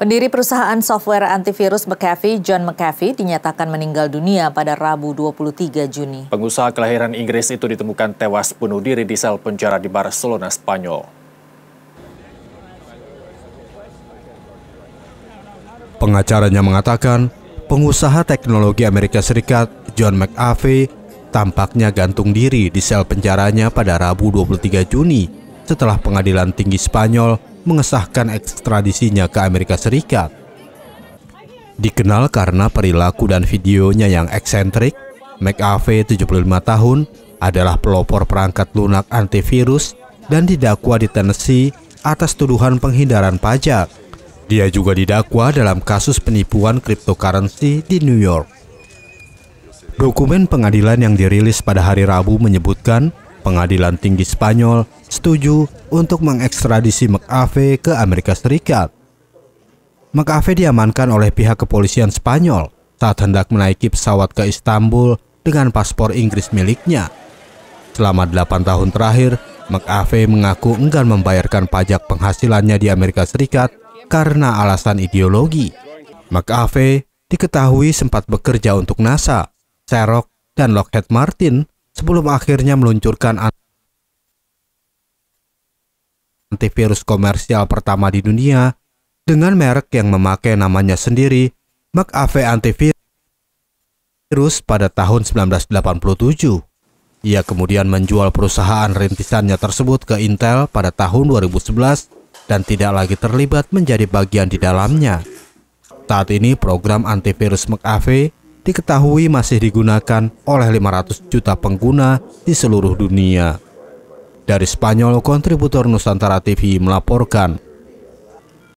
Pendiri perusahaan software antivirus McAfee, John McAfee, dinyatakan meninggal dunia pada Rabu 23 Juni. Pengusaha kelahiran Inggris itu ditemukan tewas bunuh diri di sel penjara di Barcelona, Spanyol. Pengacaranya mengatakan, pengusaha teknologi Amerika Serikat John McAfee tampaknya gantung diri di sel penjaranya pada Rabu 23 Juni setelah pengadilan tinggi Spanyol mengesahkan ekstradisinya ke Amerika Serikat. Dikenal karena perilaku dan videonya yang eksentrik, McAfee 75 tahun adalah pelopor perangkat lunak antivirus dan didakwa di Tennessee atas tuduhan penghindaran pajak. Dia juga didakwa dalam kasus penipuan cryptocurrency di New York. Dokumen pengadilan yang dirilis pada hari Rabu menyebutkan Pengadilan Tinggi Spanyol setuju untuk mengekstradisi McAfee ke Amerika Serikat. McAfee diamankan oleh pihak kepolisian Spanyol saat hendak menaiki pesawat ke Istanbul dengan paspor Inggris miliknya. Selama 8 tahun terakhir, McAfee mengaku enggan membayarkan pajak penghasilannya di Amerika Serikat karena alasan ideologi. McAfee diketahui sempat bekerja untuk NASA, Xerox, dan Lockheed Martin sebelum akhirnya meluncurkan antivirus komersial pertama di dunia dengan merek yang memakai namanya sendiri, McAfee Antivirus pada tahun 1987. Ia kemudian menjual perusahaan rintisannya tersebut ke Intel pada tahun 2011 dan tidak lagi terlibat menjadi bagian di dalamnya. Saat ini program antivirus McAfee diketahui masih digunakan oleh 500 juta pengguna di seluruh dunia. Dari Spanyol, kontributor Nusantara TV melaporkan.